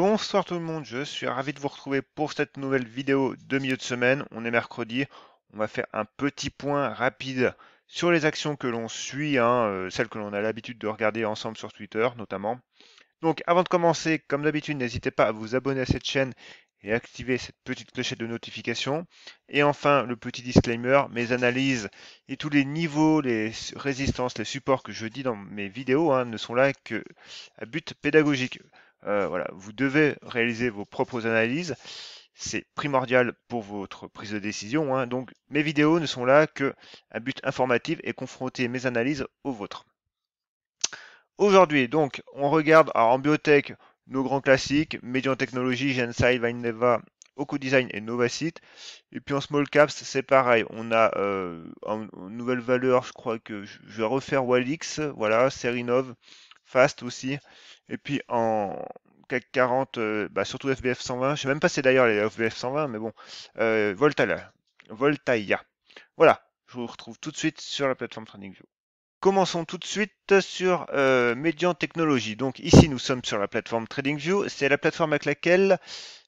Bonsoir tout le monde, je suis ravi de vous retrouver pour cette nouvelle vidéo de milieu de semaine. On est mercredi, on va faire un petit point rapide sur les actions que l'on suit, hein, euh, celles que l'on a l'habitude de regarder ensemble sur Twitter notamment. Donc avant de commencer, comme d'habitude, n'hésitez pas à vous abonner à cette chaîne et activer cette petite clochette de notification. Et enfin, le petit disclaimer, mes analyses et tous les niveaux, les résistances, les supports que je dis dans mes vidéos hein, ne sont là que à but pédagogique. Euh, vous devez réaliser vos propres analyses. C'est primordial pour votre prise de décision. Hein. Donc mes vidéos ne sont là que à but informatif et confronter mes analyses aux vôtres. Aujourd'hui, donc, on regarde en biotech nos grands classiques, Mediant Technologies, Gensai, Vineva, Oco-Design et Novacite. Et puis en small caps, c'est pareil. On a une euh, nouvelle valeur, je crois que je, vais refaire Walix, voilà, Serinov, Fast aussi. Et puis en CAC 40, euh, bah, surtout FBF 120, je sais même pas si c'est d'ailleurs les FBF 120, mais bon, euh, Voltaia. Voilà, je vous retrouve tout de suite sur la plateforme TradingView. Commençons tout de suite sur euh, Median Technologies. Donc ici nous sommes sur la plateforme TradingView, c'est la plateforme avec laquelle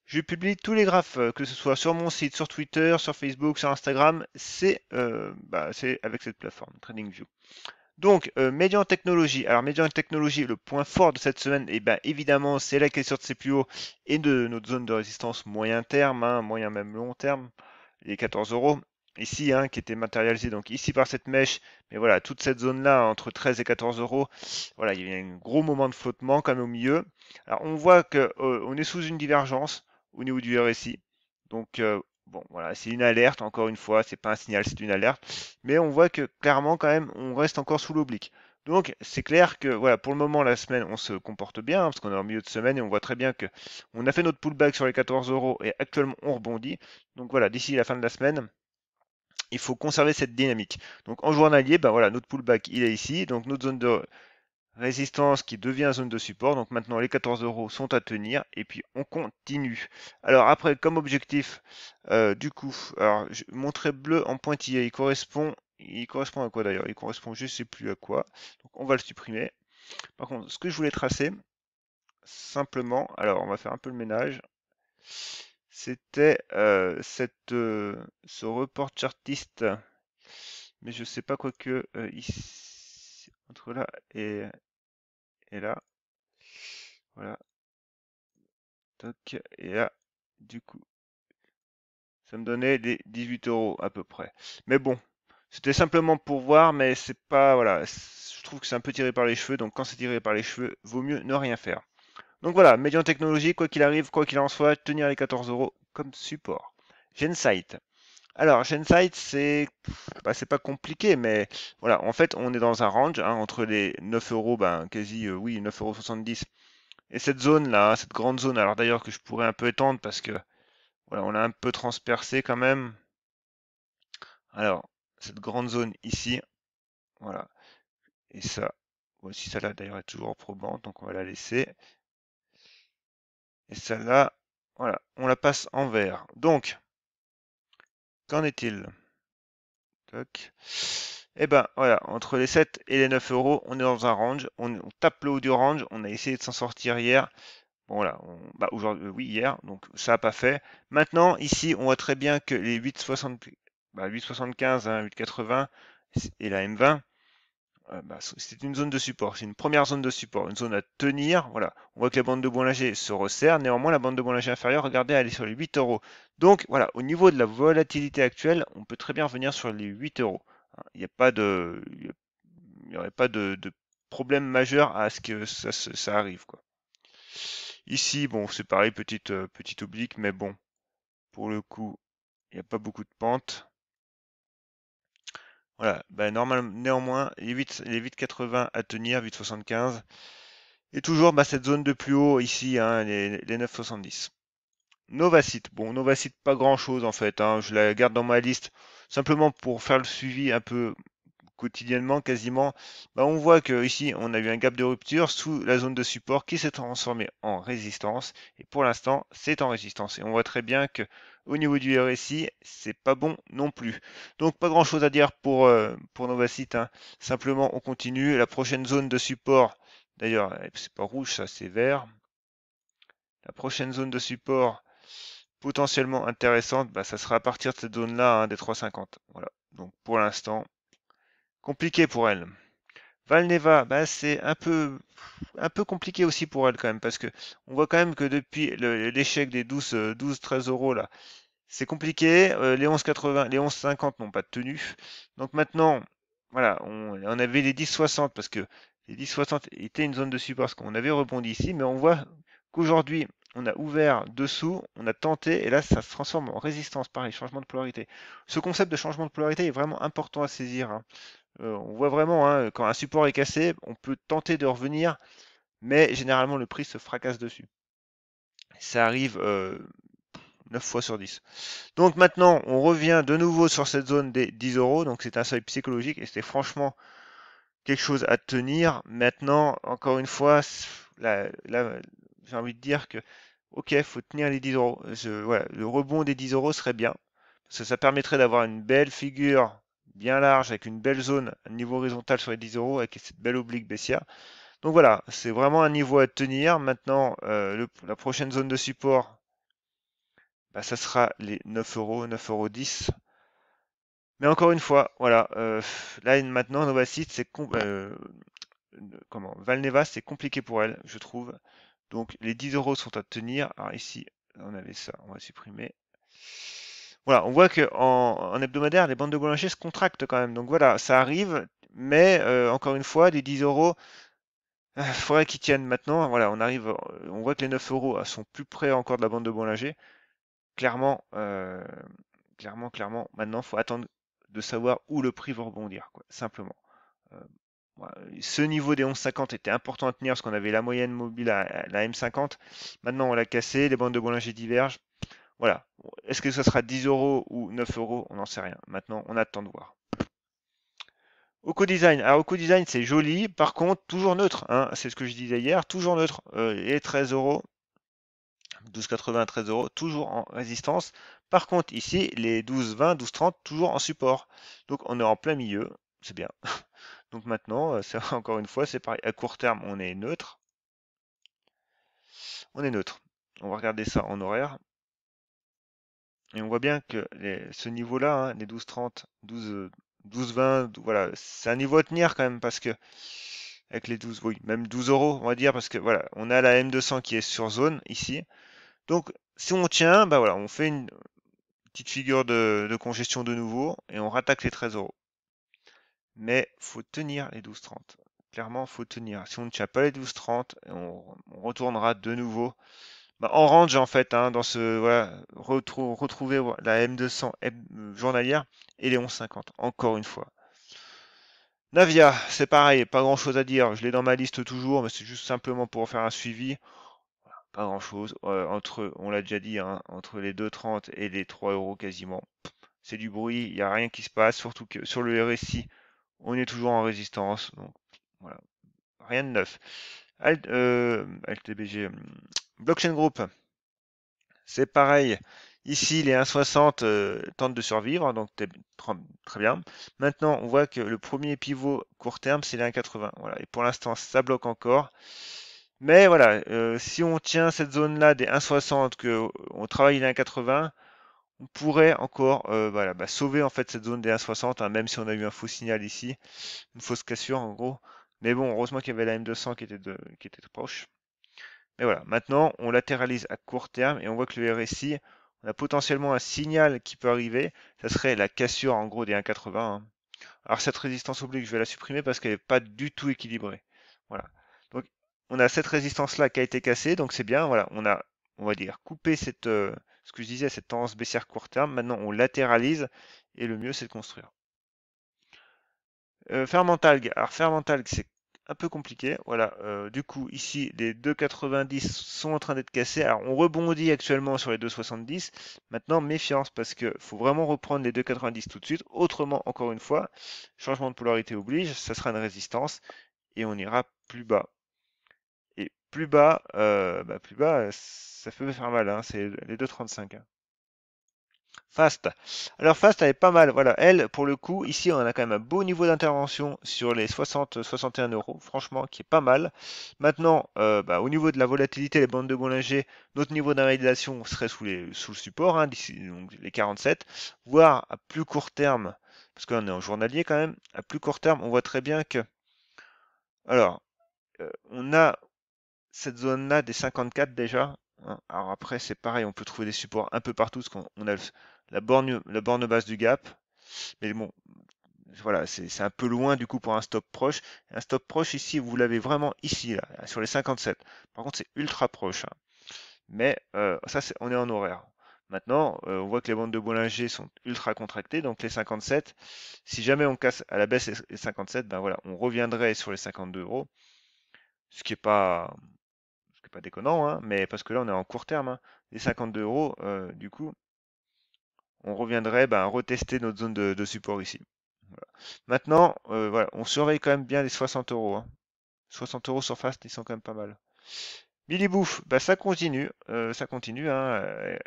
je publie tous les graphes, euh, que ce soit sur mon site, sur Twitter, sur Facebook, sur Instagram, c'est euh, bah, avec cette plateforme, TradingView. Donc, euh, médian technologie. Alors, médian technologie, le point fort de cette semaine, eh bien évidemment, c'est la question de ses plus hauts et de notre zone de résistance moyen terme, hein, moyen même long terme, les 14 euros ici, hein, qui était matérialisé donc ici par cette mèche, mais voilà, toute cette zone-là, entre 13 et 14 euros, voilà, il y a un gros moment de flottement quand même au milieu. Alors on voit qu'on euh, on est sous une divergence au niveau du RSI, donc euh, Bon, voilà, c'est une alerte, encore une fois, c'est pas un signal, c'est une alerte. Mais on voit que clairement, quand même, on reste encore sous l'oblique. Donc, c'est clair que, voilà, pour le moment, la semaine, on se comporte bien, hein, parce qu'on est en milieu de semaine et on voit très bien que on a fait notre pullback sur les 14 euros et actuellement, on rebondit. Donc, voilà, d'ici la fin de la semaine, il faut conserver cette dynamique. Donc, en journalier, ben voilà, notre pullback, il est ici. Donc, notre zone de Résistance qui devient zone de support. Donc maintenant, les 14 euros sont à tenir. Et puis, on continue. Alors après, comme objectif, euh, du coup, alors, je trait bleu en pointillé, il correspond, il correspond à quoi d'ailleurs Il correspond, je sais plus à quoi. Donc on va le supprimer. Par contre, ce que je voulais tracer, simplement, alors on va faire un peu le ménage, c'était euh, cette euh, ce report chartiste, mais je sais pas quoi que entre là et et là, voilà, et là, du coup, ça me donnait des 18 euros à peu près. Mais bon, c'était simplement pour voir, mais c'est pas, voilà, je trouve que c'est un peu tiré par les cheveux, donc quand c'est tiré par les cheveux, vaut mieux ne rien faire. Donc voilà, médian technologie, quoi qu'il arrive, quoi qu'il en soit, tenir les 14 euros comme support. site alors, Gensight, c'est bah, c'est pas compliqué, mais voilà, en fait, on est dans un range hein, entre les 9 euros, ben, quasi, euh, oui, 9,70 Et cette zone-là, cette grande zone, alors d'ailleurs que je pourrais un peu étendre parce que voilà, on a un peu transpercé quand même. Alors, cette grande zone ici, voilà. Et ça, voici celle-là d'ailleurs est toujours probante, donc on va la laisser. Et celle-là, voilà, on la passe en vert. Donc, Qu'en est-il Toc. Eh ben voilà, entre les 7 et les 9 euros, on est dans un range. On, tape le haut du range. On a essayé de s'en sortir hier. Bon voilà, on, bah, aujourd'hui, euh, oui, hier, donc ça n'a pas fait. Maintenant, ici, on voit très bien que les 8,75, bah, 8,75, hein, 8,80 et la M20 euh, bah, c'est une zone de support, c'est une première zone de support, une zone à tenir. Voilà, on voit que la bande de Bollinger se resserre, néanmoins la bande de Bollinger inférieure, regardez, elle est sur les 8 euros. Donc voilà, au niveau de la volatilité actuelle, on peut très bien revenir sur les 8 euros. Hein. Il n'y a pas de, il n'y aurait pas de, problème majeur à ce que ça, ça arrive quoi. Ici, bon, c'est pareil, petite, euh, petite oblique, mais bon, pour le coup, il n'y a pas beaucoup de pente. Voilà, ben, normal, néanmoins, les 8, les 8,80 à tenir, 8,75. Et toujours ben, cette zone de plus haut ici, hein, les, les 9,70. Novacite, bon, Novacite, pas grand chose en fait, hein. je la garde dans ma liste simplement pour faire le suivi un peu quotidiennement quasiment, bah on voit que ici on a eu un gap de rupture sous la zone de support qui s'est transformée en résistance et pour l'instant c'est en résistance et on voit très bien que au niveau du RSI c'est pas bon non plus. Donc pas grand chose à dire pour, euh, pour Novacite, hein. simplement on continue, la prochaine zone de support, d'ailleurs eh, c'est pas rouge ça c'est vert, la prochaine zone de support potentiellement intéressante, bah, ça sera à partir de cette zone là hein, des 3,50. Voilà. Donc pour l'instant, compliqué pour elle. Valneva, bah, c'est un peu, un peu compliqué aussi pour elle quand même, parce que on voit quand même que depuis l'échec des 12-13 euh, euros là, c'est compliqué. Euh, les 11,80, les 11,50 n'ont pas de tenue. Donc maintenant, voilà, on, avait les 10,60 parce que les 10,60 étaient une zone de support, parce qu'on avait rebondi ici, mais on voit qu'aujourd'hui, on a ouvert dessous, on a tenté, et là, ça se transforme en résistance, pareil, changement de polarité. Ce concept de changement de polarité est vraiment important à saisir. Hein. Euh, on voit vraiment, hein, quand un support est cassé, on peut tenter de revenir, mais généralement le prix se fracasse dessus. Ça arrive 9 euh, fois sur 10. Donc maintenant, on revient de nouveau sur cette zone des 10 euros. Donc c'est un seuil psychologique et c'est franchement quelque chose à tenir. Maintenant, encore une fois, là, j'ai envie de dire que, ok, faut tenir les 10 euros. le rebond des 10 euros serait bien. Parce que ça permettrait d'avoir une belle figure bien large avec une belle zone niveau horizontal sur les 10 euros avec cette belle oblique baissière. Donc voilà, c'est vraiment un niveau à tenir. Maintenant, euh, la prochaine zone de support, bah, ça sera les 9 euros, 9 euros 10. Mais encore une fois, voilà, euh, là maintenant Novacite, c'est euh, comment Valneva, c'est compliqué pour elle, je trouve. Donc les 10 euros sont à tenir. Alors ici, on avait ça, on va supprimer voilà, on voit qu'en en, hebdomadaire, les bandes de Bollinger se contractent quand même. Donc voilà, ça arrive, mais euh, encore une fois, des 10 euros, il euh, faudrait qu'ils tiennent maintenant. Voilà, on arrive, on voit que les 9 euros sont plus près encore de la bande de Bollinger. Clairement, euh, clairement, clairement, maintenant, faut attendre de savoir où le prix va rebondir, quoi, simplement. Euh, ce niveau des 11,50 était important à tenir parce qu'on avait la moyenne mobile à, la M50. Maintenant, on l'a cassé, les bandes de Bollinger divergent. Voilà. Est-ce que ce sera 10 euros ou 9 euros On n'en sait rien. Maintenant, on attend de voir. Oco Design. Alors, Oco Design, c'est joli. Par contre, toujours neutre. Hein. C'est ce que je disais hier. Toujours neutre. Les euh, et 13 euros. 12,80, 13 euros. Toujours en résistance. Par contre, ici, les 12,20, 12,30, toujours en support. Donc, on est en plein milieu. C'est bien. Donc maintenant, euh, encore une fois, c'est pareil. À court terme, on est neutre. On est neutre. On va regarder ça en horaire. Et on voit bien que ce niveau-là, hein, les 12-30, 12, 30 12 12 voilà, c'est un niveau à tenir quand même parce que avec les 12, oui, même 12 euros, on va dire, parce que voilà, on a la M200 qui est sur zone ici. Donc, si on tient, bah, voilà, on fait une petite figure de, congestion de nouveau et on rattaque les 13 euros. Mais faut tenir les 12,30. Clairement, faut tenir. Si on ne tient pas les 12,30, on, on retournera de nouveau bah, en range en fait, hein, dans ce voilà, retrouver la M200 euh, journalière et les 1150, encore une fois. Navia, c'est pareil, pas grand chose à dire, je l'ai dans ma liste toujours, mais c'est juste simplement pour faire un suivi. pas grand chose, euh, entre, on l'a déjà dit, hein, entre les 2,30 et les 3 euros quasiment, c'est du bruit, il n'y a rien qui se passe, surtout que sur le RSI, on est toujours en résistance, donc voilà, rien de neuf. LTBG, euh, Blockchain Group, c'est pareil. Ici, les 1,60 tentent de survivre, donc très bien. Maintenant, on voit que le premier pivot court terme, c'est les 1,80. Voilà. Et pour l'instant, ça bloque encore. Mais voilà, euh, si on tient cette zone-là des 1,60, qu'on euh, travaille les 1,80, on pourrait encore euh, voilà, bah, sauver en fait cette zone des 1,60, hein, même si on a eu un faux signal ici, une fausse cassure en gros. Mais bon, heureusement qu'il y avait la M200 qui était, de, qui était proche. Mais voilà, maintenant on latéralise à court terme et on voit que le RSI, on a potentiellement un signal qui peut arriver, ça serait la cassure en gros des 1,80. Hein. Alors cette résistance oblique, je vais la supprimer parce qu'elle n'est pas du tout équilibrée. Voilà. Donc on a cette résistance là qui a été cassée, donc c'est bien, voilà, on a, on va dire, coupé cette, euh, ce que je disais, cette tendance baissière court terme, maintenant on latéralise et le mieux c'est de construire. Euh, Fermentalg, alors Fermentalg c'est un peu compliqué. Voilà, euh, du coup, ici, les 2,90 sont en train d'être cassés. Alors, on rebondit actuellement sur les 2,70. Maintenant, méfiance parce que faut vraiment reprendre les 2,90 tout de suite. Autrement, encore une fois, changement de polarité oblige, ça sera une résistance et on ira plus bas. Et plus bas, euh, bah, plus bas, ça peut faire mal, hein, c'est les 2,35. Fast. Alors Fast, elle est pas mal. Voilà, elle, pour le coup, ici, on a quand même un beau niveau d'intervention sur les 60-61 euros, franchement, qui est pas mal. Maintenant, euh, bah, au niveau de la volatilité, les bandes de Bollinger, notre niveau d'invalidation serait sous, le support, hein, donc les 47, voire à plus court terme, parce qu'on est en journalier quand même, à plus court terme, on voit très bien que... Alors, euh, on a cette zone-là des 54 déjà, hein. alors après, c'est pareil, on peut trouver des supports un peu partout, parce qu'on a la borne, la borne basse du gap. Mais bon, voilà, c'est un peu loin du coup pour un stop proche. Un stop proche ici, vous l'avez vraiment ici, là, sur les 57. Par contre, c'est ultra proche. Hein. Mais euh, ça, c'est on est en horaire. Maintenant, euh, on voit que les bandes de Bollinger sont ultra contractées, donc les 57, si jamais on casse à la baisse les 57, ben voilà, on reviendrait sur les 52 euros, ce qui est pas, ce qui est pas déconnant, hein, mais parce que là on est en court terme, hein. les 52 euros, euh, du coup, on reviendrait ben, retester notre zone de, support ici. Maintenant, euh, voilà, on surveille quand même bien les 60 euros. 60 hein. euros sur ils sont quand même pas mal. Billy Bouffe, ben, ça continue, euh, ça continue. Hein, euh,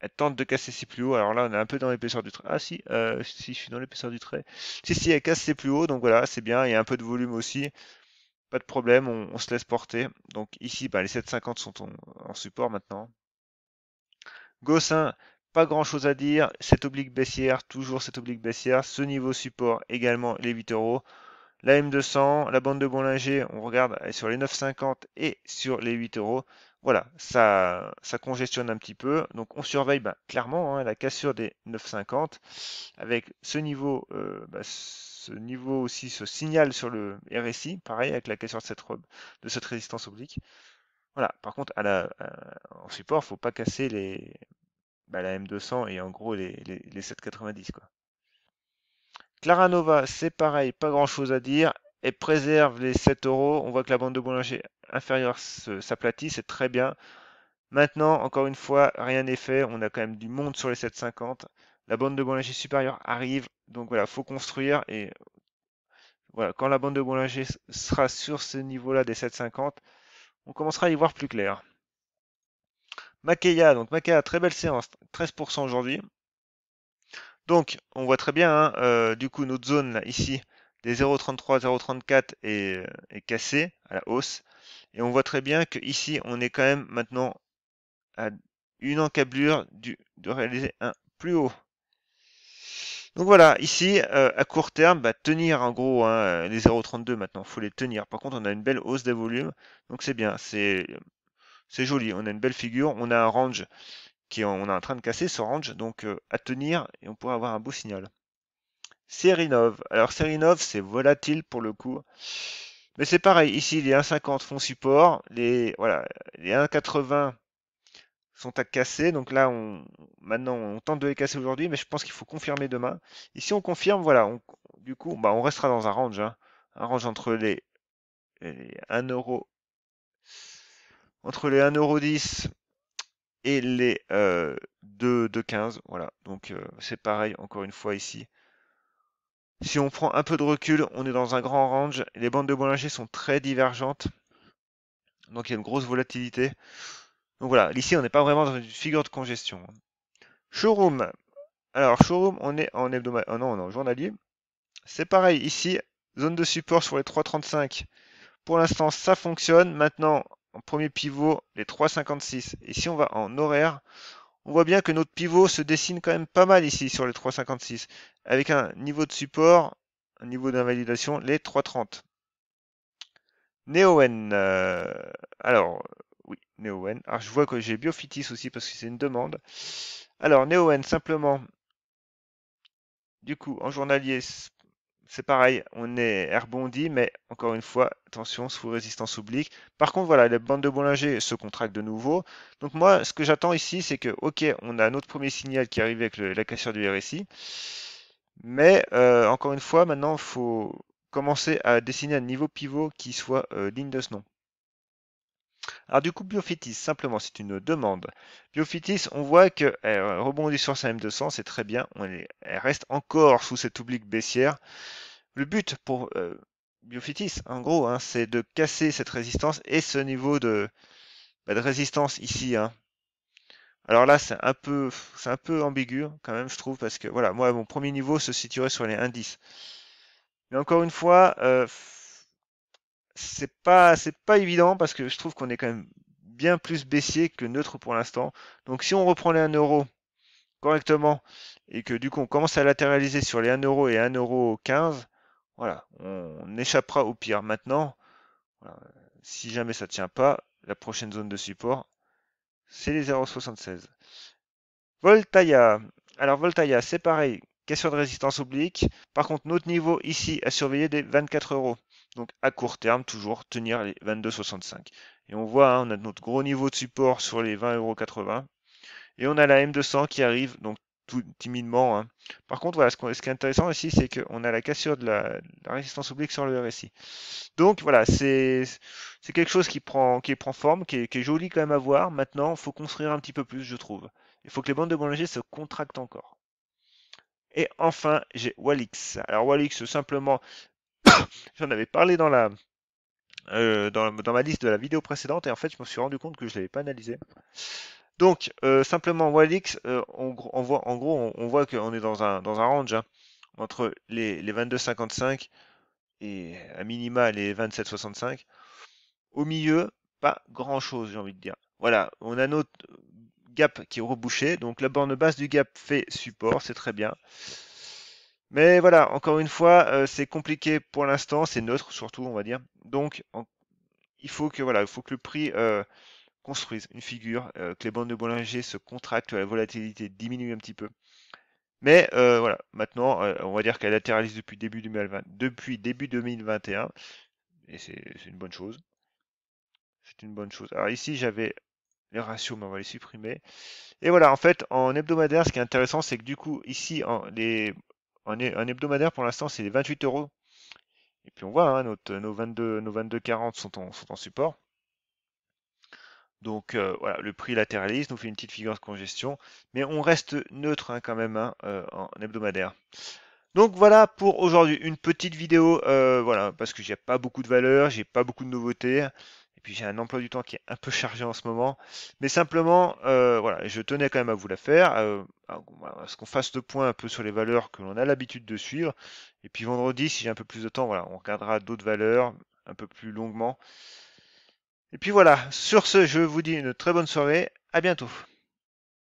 elle tente de casser ses plus hauts. Alors là, on est un peu dans l'épaisseur du trait. Ah si, si, je suis dans l'épaisseur du trait. Si, si, elle casse ses plus hauts, donc voilà, c'est bien. Il y a un peu de volume aussi. Pas de problème, on, se laisse porter. Donc ici, bah, les 7,50 sont en, en support maintenant. Gossin, grand chose à dire. Cette oblique baissière, toujours cette oblique baissière. Ce niveau support également, les 8 euros. La M200, la bande de Bollinger, on regarde sur les 9,50 et sur les 8 euros. Voilà, ça, ça congestionne un petit peu. Donc on surveille bah, clairement hein, la cassure des 9,50 avec ce niveau, euh, bah, ce niveau aussi, ce signal sur le RSI, pareil avec la cassure de cette, de cette résistance oblique. Voilà, par contre, à la, en support, faut pas casser les, bah, la M200 et en gros les, les, 790. Quoi. Nova c'est pareil, pas grand chose à dire. Et préserve les 7 euros. On voit que la bande de Boulanger inférieure s'aplatit, c'est très bien. Maintenant, encore une fois, rien n'est fait. On a quand même du monde sur les 750. La bande de Boulanger supérieure arrive. Donc voilà, faut construire. Et voilà, quand la bande de Boulanger sera sur ce niveau-là des 750, on commencera à y voir plus clair. Makeya, donc Makeya, très belle séance, 13% aujourd'hui. Donc, on voit très bien, hein, euh, du coup, notre zone là, ici, des 0,33, 0,34 est, euh, est cassée à la hausse. Et on voit très bien que ici, on est quand même maintenant à une encablure du, de réaliser un plus haut. Donc voilà, ici, euh, à court terme, bah, tenir en gros hein, les 0,32 maintenant, faut les tenir. Par contre, on a une belle hausse des volumes, donc c'est bien. C'est c'est joli, on a une belle figure, on a un range qui on est en train de casser ce range, donc euh, à tenir et on pourrait avoir un beau signal. Serinov Alors Serinov c'est volatile pour le coup. Mais c'est pareil, ici les 1,50 font support, les voilà, les 1,80 sont à casser, donc là on maintenant on tente de les casser aujourd'hui, mais je pense qu'il faut confirmer demain. Ici on confirme, voilà, du coup bah, on restera dans un range, hein. un range entre les, les euro entre les 1,10€ et les 2,15€. Euh, voilà, donc euh, c'est pareil encore une fois ici. Si on prend un peu de recul, on est dans un grand range. Les bandes de Bollinger sont très divergentes. Donc il y a une grosse volatilité. Donc voilà, ici on n'est pas vraiment dans une figure de congestion. Showroom. Alors showroom, on est en hebdomadaire. Oh non, on est en journalier. C'est pareil ici. Zone de support sur les 3,35. Pour l'instant, ça fonctionne. Maintenant, premier pivot les 3,56. Et si on va en horaire, on voit bien que notre pivot se dessine quand même pas mal ici sur les 3,56, avec un niveau de support, un niveau d'invalidation, les 3,30. Neowen, euh, alors, oui, Neowen. Alors, je vois que j'ai Biofitis aussi parce que c'est une demande. Alors, Neowen, simplement, du coup, en journalier, c'est pareil, on est rebondi, mais encore une fois, attention, sous résistance oblique. Par contre, voilà, les bandes de Bollinger se contractent de nouveau. Donc moi, ce que j'attends ici, c'est que, ok, on a notre premier signal qui arrive avec la cassure du RSI, mais euh, encore une fois, maintenant, il faut commencer à dessiner un niveau pivot qui soit euh, digne de ce nom. Alors du coup, Biophytis, simplement, c'est une demande. Biophytis, on voit qu'elle euh, rebondit sur sa M200, c'est très bien. elle reste encore sous cette oblique baissière. Le but pour euh, en gros, hein, c'est de casser cette résistance et ce niveau de, bah, résistance ici. Hein. Alors là, c'est un peu c'est un peu ambigu hein, quand même, je trouve, parce que voilà, moi, mon premier niveau se situerait sur les indices. Mais encore une fois, euh, c'est pas c'est pas évident parce que je trouve qu'on est quand même bien plus baissier que neutre pour l'instant. Donc si on reprend les 1€ euro correctement et que du coup on commence à latéraliser sur les 1€ euro et 1 euro voilà, on, échappera au pire. Maintenant, si jamais ça tient pas, la prochaine zone de support, c'est les 0,76. Voltaïa. Alors Voltaïa, c'est pareil, question de résistance oblique. Par contre, notre niveau ici à surveiller des 24 euros. Donc à court terme, toujours tenir les 22,65. Et on voit, hein, on a notre gros niveau de support sur les 20,80€. Et on a la M200 qui arrive, donc tout timidement. Hein. Par contre, voilà, ce, qui est intéressant ici, c'est qu'on a la cassure de la, résistance oblique sur le RSI. Donc voilà, c'est quelque chose qui prend, qui prend forme, qui est, joli quand même à voir. Maintenant, il faut construire un petit peu plus, je trouve. Il faut que les bandes de Bollinger se contractent encore. Et enfin, j'ai Walix. Alors Walix, simplement, J'en avais parlé dans la, euh, dans, ma liste de la vidéo précédente et en fait je me suis rendu compte que je ne l'avais pas analysé. Donc euh, simplement Walix, euh, on, voit, en gros on, voit qu'on est dans un, dans un range hein, entre les, les 22,55 et à minima les 27,65. Au milieu, pas grand chose j'ai envie de dire. Voilà, on a notre gap qui est rebouché, donc la borne basse du gap fait support, c'est très bien. Mais voilà, encore une fois, euh, c'est compliqué pour l'instant, c'est neutre surtout, on va dire. Donc, il faut que voilà, il faut que le prix euh, construise une figure, euh, que les bandes de Bollinger se contractent, que la volatilité diminue un petit peu. Mais euh, voilà, maintenant, on va dire qu'elle latéralise depuis début, 2020, depuis début 2021, et c'est une bonne chose. C'est une bonne chose. Alors ici, j'avais les ratios, mais on va les supprimer. Et voilà, en fait, en hebdomadaire, ce qui est intéressant, c'est que du coup, ici, en, les un, hebdomadaire, pour l'instant, c'est 28 euros. Et puis on voit, hein, notre, nos 22, nos 22,40 sont en, sont en support. Donc euh, voilà, le prix latéralise, nous fait une petite figure de congestion, mais on reste neutre hein, quand même hein, euh, en hebdomadaire. Donc voilà pour aujourd'hui, une petite vidéo, euh, voilà, parce que j'ai pas beaucoup de valeur, j'ai pas beaucoup de nouveautés, puis j'ai un emploi du temps qui est un peu chargé en ce moment. Mais simplement, euh, voilà, je tenais quand même à vous la faire, euh, à, ce qu'on fasse le point un peu sur les valeurs que l'on a l'habitude de suivre. Et puis vendredi, si j'ai un peu plus de temps, voilà, on regardera d'autres valeurs un peu plus longuement. Et puis voilà, sur ce, je vous dis une très bonne soirée, à bientôt.